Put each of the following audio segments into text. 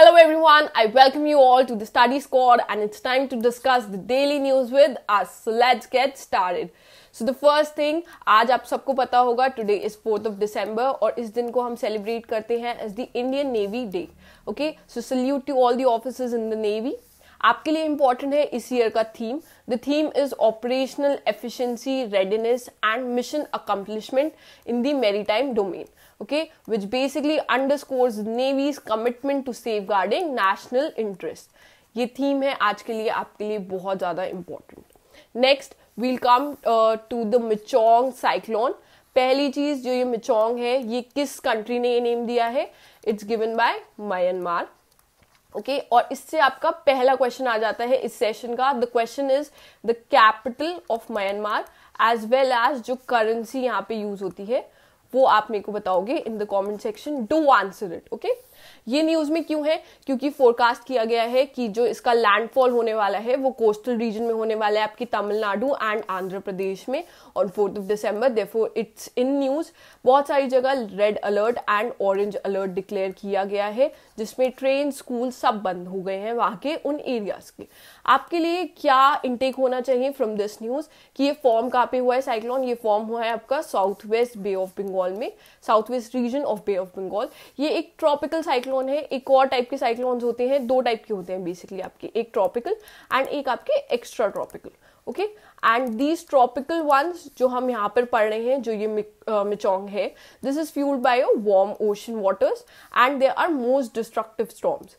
Hello everyone, I welcome you all to the study squad and it's time to discuss the daily news with us. So let's get started. So the first thing आज आप सबको पता होगा today is fourth of December और इस दिन को हम सेलिब्रेट करते हैं as the Indian navy day okay so salute to all the officers in the navy आपके लिए इंपॉर्टेंट है इस ईयर का theme the theme is operational efficiency readiness and mission accomplishment in the maritime domain okay which basically underscores navy's commitment to guarding national interest ये theme है आज के लिए आपके लिए बहुत ज़्यादा important next will come to the Michaung cyclone पहली चीज़ जो ये मिचोंग है ये किस कंट्री ने ये नेम दिया है it's given by Myanmar okay okay? और इससे आपका पहला क्वेश्चन आ जाता है इस सेशन का the question is the capital of Myanmar as well as जो करेंसी यहाँ पे यूज होती है वो आप मेरे को बताओगे in the comment section do answer it okay ये न्यूज में क्यों है क्योंकि फोरकास्ट किया गया है कि जो इसका लैंडफॉल होने वाला है वो कोस्टल रीजन में होने वाला है आपकी तमिलनाडु एंड आंध्र प्रदेश में on fourth of December they it's in news बहुत सारी जगह red alert and orange alert declare किया गया है जिसमें ट्रेन स्कूल सब बंद हो गए हैं वहां के उन एरियाज के आपके लिए क्या इनटेक होना चाहिए फ्रॉम दिस न्यूज कि ये फॉर्म कहाँ पे हुआ है साइक्लोन ये फॉर्म हुआ है आपका south west bay of bingo Bengal में south west region of bay of Bengal ये एक ट्रॉपिकल साइक्लोन है एक और टाइप के साइक्लोन्स होते हैं दो टाइप के होते हैं बेसिकली आपके एक ट्रॉपिकल एंड एक आपके extra tropical okay and these tropical ones जो हम यहाँ पर पढ़ रहे हैं जो ये मिचोंग uh, है this is fuelled by a warm ocean waters and there are most destructive storms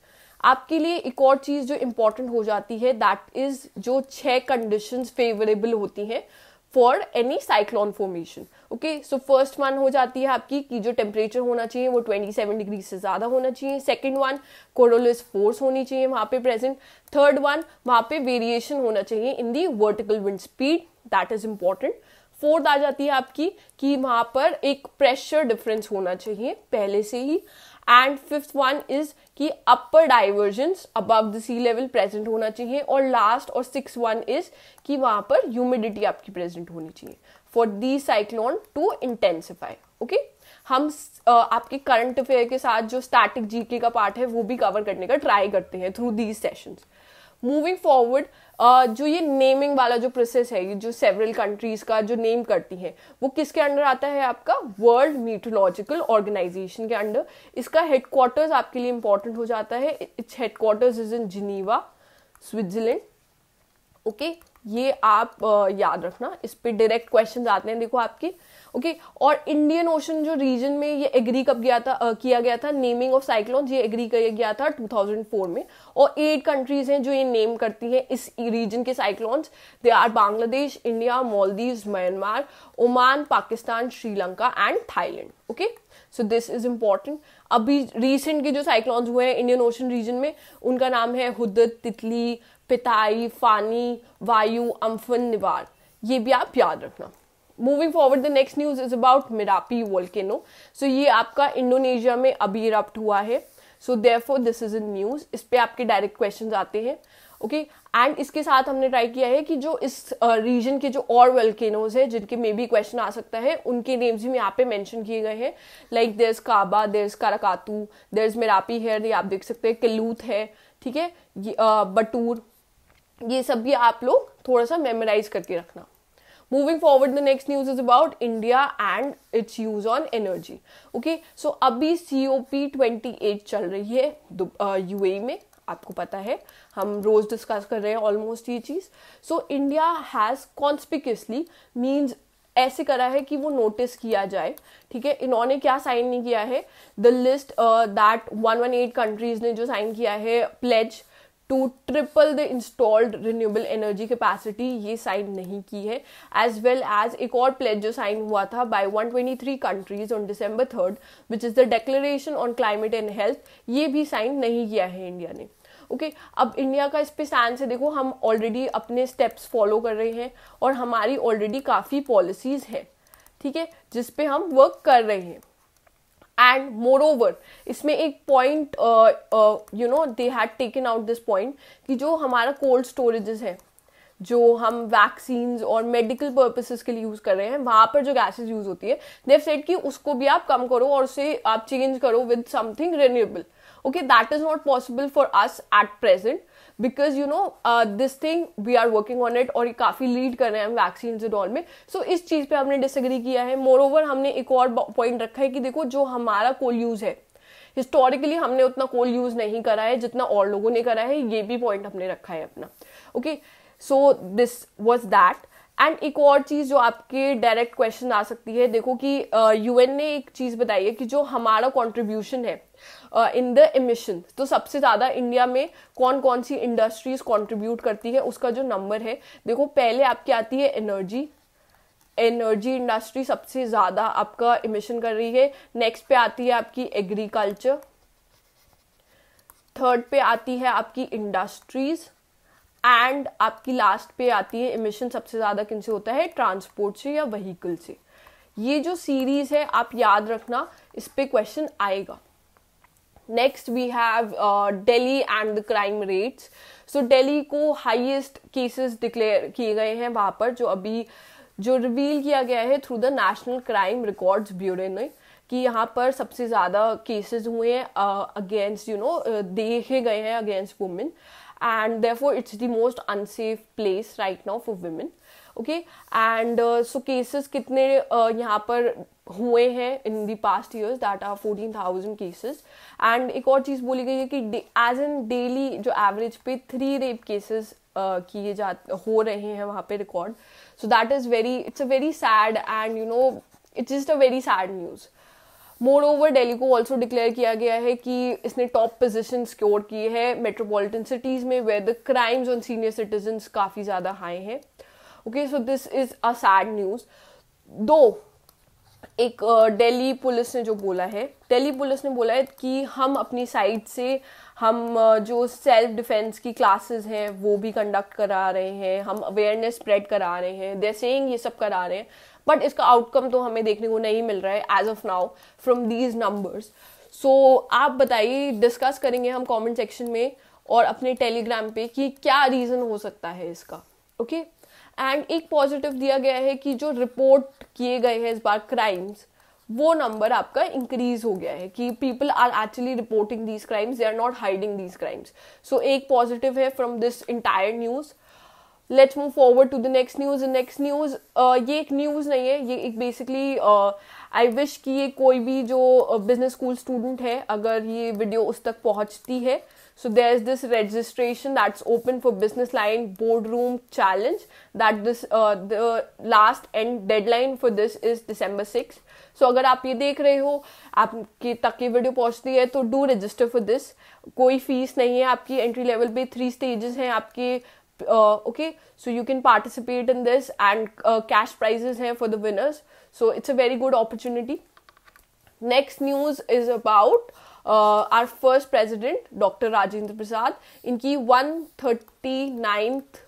आपके लिए एक और चीज़ जो इम्पॉर्टेंट हो जाती है दैट इज़ जो छह कंडीशंस फेवरेबल होती हैं for any cyclone formation okay so first one हो जाती है आपकी कि जो टेम्परेचर होना चाहिए वो ट्वेंटी सेवन डिग्री से ज़्यादा होना चाहिए सेकेंड वन कोरोलिस फोर्स होनी चाहिए वहां पे प्रेजेंट थर्ड वन वहां पे वेरिएशन होना चाहिए in the vertical wind speed that is important fourth आ जाती है आपकी कि वहां पर एक प्रेशर डिफरेंस होना चाहिए पहले से ही एंड फिफ्थ वन इज कि upper divergence above the sea level present होना चाहिए और लास्ट और सिक्स वन इज कि वहां पर ह्यूमिडिटी आपकी प्रेजेंट होनी चाहिए for the cyclone to intensify okay हम आपके करंट अफेयर के साथ जो स्टैटिक जीके का पार्ट है वो भी कवर करने का ट्राई करते हैं through these sessions moving forward uh, जो ये नेमिंग वाला जो प्रोसेस है जो सेवरल कंट्रीज का जो नेम करती हैं वो किसके अंडर आता है आपका वर्ल्ड मीटोलॉजिकल ऑर्गेनाइजेशन के अंडर इसका हेडक्वार्टर्स आपके लिए इंपॉर्टेंट हो जाता है it's headquarters is in Geneva Switzerland okay ये आप याद रखना इस पर डायरेक्ट क्वेश्चन आते हैं देखो आपके ओके okay? और इंडियन ओशन जो रीजन में ये एग्री कब गया था आ, किया गया था नेमिंग ऑफ साइक्लोन ये एग्री किया गया था 2004 में और एट कंट्रीज हैं जो ये नेम करती हैं इस रीजन के cyclones they are Bangladesh India Maldives Myanmar Oman Pakistan Sri Lanka and Thailand okay okay? So this is important अभी रिसेंट के जो साइक्लॉन्स हुए हैं इंडियन ओशन रीजन में उनका नाम है हुदत तितली पिताई फानी वायु अम्फन निवार ये भी आप याद रखना moving forward the next news is about Merapi volcano so ये आपका इंडोनेशिया में अभी इरप्ट हुआ है so for this is in news इस पर आपके डायरेक्ट क्वेश्चन आते हैं ओके एंड इसके साथ हमने ट्राई किया है कि जो इस रीजन uh, के जो और वेल्केनोज है जिनके मे बी क्वेश्चन आ सकता है उनके नेम्स भी यहाँ पे मेंशन किए गए हैं लाइक देर इज काबा there is Krakatau there is Merapi है ये आप देख सकते हैं किलूथ है ठीक है uh, बटूर ये सब भी आप लोग थोड़ा सा मेमोराइज करके रखना moving forward the next news is about India and its use on energy okay so अभी C O P twenty eight चल रही है यू ए e में आपको पता है हम रोज़ डिस्कस कर रहे हैं ऑलमोस्ट ये चीज़ so India has conspicuously means ऐसे करा है कि वो नोटिस किया जाए ठीक है इन्होंने क्या साइन नहीं किया है the list that one one eight countries ने जो साइन किया है pledge to triple the installed renewable energy capacity ये साइन नहीं की है एज वेल एज एक और प्लेज जो साइन हुआ था by 123 countries on December third which is the declaration on climate and health ये भी साइन नहीं किया है इंडिया ने ओके अब इंडिया का इस पे स्टैंड से देखो हम ऑलरेडी अपने स्टेप्स फॉलो कर रहे हैं और हमारी ऑलरेडी काफ़ी पॉलिसीज़ हैं ठीक है जिस पे हम वर्क कर रहे हैं एंड मोर ओवर इसमें एक point you know they had taken out this point कि जो हमारा कोल्ड स्टोरेजेस है जो हम वैक्सीन और मेडिकल पर्पसेस के लिए यूज़ कर रहे हैं वहां पर जो गैसेस यूज़ होती है देव सेट कि उसको भी आप कम करो और उसे आप चेंज करो with something renewable okay that is not possible for us at present because you know this thing we are working on it और ये काफ़ी लीड कर रहे हैं हम वैक्सीन इन ऑल में सो so, इस चीज़ पे हमने डिसग्री किया है मोर ओवर हमने एक और पॉइंट रखा है कि देखो जो हमारा कोल यूज़ है हिस्टोरिकली हमने उतना कोल यूज़ नहीं करा है जितना और लोगों ने करा है ये भी पॉइंट हमने रखा है अपना okay so this was that and एक और चीज़ जो आपके डायरेक्ट क्वेश्चन आ सकती है देखो कि यू uh, ने एक चीज़ बताई है कि जो हमारा कॉन्ट्रीब्यूशन है इन द इमिशन तो सबसे ज़्यादा इंडिया में कौन कौन सी इंडस्ट्रीज कॉन्ट्रीब्यूट करती है उसका जो नंबर है देखो पहले आपकी आती है एनर्जी एनर्जी इंडस्ट्री सबसे ज़्यादा आपका इमिशन कर रही है नेक्स्ट पे आती है आपकी एग्रीकल्चर थर्ड पे आती है आपकी इंडस्ट्रीज़ एंड आपकी लास्ट पे आती है इमिशन सबसे ज़्यादा किन से होता है ट्रांसपोर्ट से या वहीकल से ये जो सीरीज़ है आप याद रखना इस पे क्वेश्चन आएगा next we have Delhi and the crime rates so Delhi को हाईएस्ट केसेस डिक्लेयर किए गए हैं वहां पर जो अभी जो रिवील किया गया है through the National Crime Records Bureau ने कि यहाँ पर सबसे ज़्यादा केसेस हुए हैं अगेंस्ट यू नो देखे गए हैं against women and therefore it's the most unsafe place right now for women okay and so cases कितने uh, यहाँ पर हुए हैं in the past years that are fourteen thousand cases and एक और चीज़ बोली गई है कि एज एन डेली जो एवरेज पे थ्री रेप केसेस किए जा हो रहे हैं वहाँ पे record so that is very it's a very sad and you know it's just a very sad news moreover Delhi को ऑल्सो डिक्लेयर किया गया है कि इसने टॉप पोजिशन सिक्योर की है मेट्रोपोलिटन सिटीज़ में with crimes on senior citizen काफ़ी ज़्यादा हाई है okay so this is a sad news दो एक दिल्ली पुलिस ने जो बोला है दिल्ली पुलिस ने बोला है कि हम अपनी साइड से हम जो सेल्फ डिफेंस की क्लासेस हैं वो भी कंडक्ट करा रहे हैं हम अवेयरनेस स्प्रेड करा रहे हैं दे सेइंग ये सब करा रहे हैं बट इसका आउटकम तो हमें देखने को नहीं मिल रहा है as of now from these numbers so आप बताइए डिस्कस करेंगे हम कमेंट सेक्शन में और अपने टेलीग्राम पे कि क्या रीज़न हो सकता है इसका ओके okay? एंड एक पॉजिटिव दिया गया है कि जो रिपोर्ट किए गए हैं इस बार क्राइम्स वो नंबर आपका इंक्रीज हो गया है कि people are actually reporting these crimes they are not hiding these crimes so एक पॉजिटिव है from this entire news let's move forward to the next news next news ये एक न्यूज नहीं है ये एक बेसिकली आई विश कि ये कोई भी जो बिजनेस स्कूल स्टूडेंट है अगर ये वीडियो उस तक पहुंचती है there is this registration that's open for business line board room challenge that this the last end deadline for this is december six so अगर आप ये देख रहे हो आपके तक ये वीडियो पहुंचती है तो डू रजिस्टर फॉर दिस कोई फीस नहीं है आपकी एंट्री लेवल पे थ्री स्टेजेस हैं आपके uh, okay so you can participate in this and uh, cash prizes here for the winners so it's a very good opportunity next news is about uh, our first president dr rajendra prasad inki 139th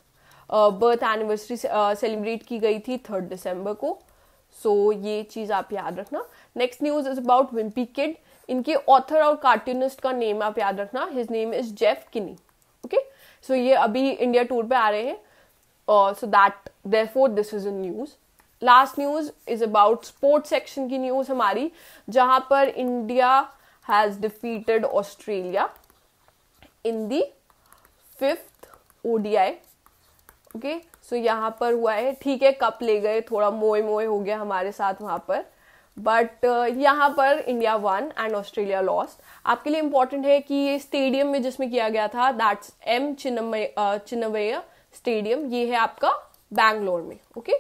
birth anniversary celebrate की गई थी third दिसंबर को सो so, ये चीज़ आप याद रखना next news is about Wimpy Kid इनके author और कार्टूनिस्ट का नेम आप याद रखना हिज नेम इज जेफ किनी सो ये अभी इंडिया टूर पे आ रहे हैं so that there for this is a news last news is about sports section की न्यूज़ हमारी जहां पर India has defeated Australia in the fifth ODI okay so यहां पर हुआ है ठीक है कप ले गए थोड़ा मोए मोए हो गया हमारे साथ वहां पर बट uh, यहाँ पर India won and Australia lost आपके लिए इंपॉर्टेंट है कि ये स्टेडियम में जिसमें किया गया था दैट्स एम चिन्नवैया स्टेडियम ये है आपका बैंगलोर में ओके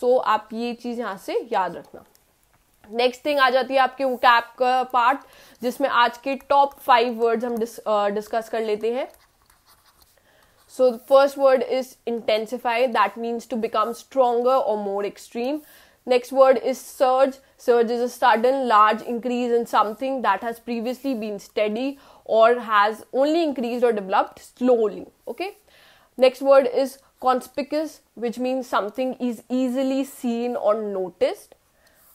सो आप ये चीज यहाँ से याद रखना नेक्स्ट थिंग आ जाती है आपके वो कैप का पार्ट जिसमें आज के टॉप फाइव वर्ड्स हम डिस्कस uh, कर लेते हैं So the first word is intensify. That means to become stronger or more extreme. Next word is surge. Surge is a sudden large increase in something that has previously been steady or has only increased or developed slowly. Okay. Next word is conspicuous, which means something is easily seen or noticed.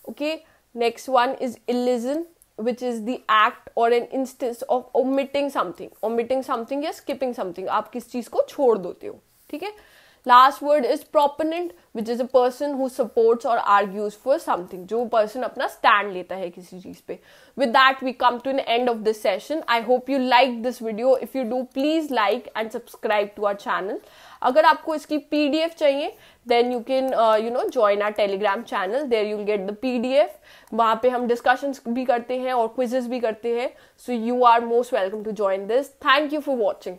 Okay. Next one is elision, which is the act or an instance of omitting something. Omitting something yes, skipping something. आप किस चीज को छोड़ देते last word is proponent which is a person who supports और argues for something जो person अपना stand लेता है किसी चीज पे with that we come to an end of this session I hope you like this video if you do please like and subscribe to our channel अगर आपको इसकी पी डी एफ चाहिए then you can you know join our Telegram channel there you'll get the P D F वहां पे हम discussion भी करते हैं और क्विजेस भी करते हैं so you are most welcome to join this thank you for watching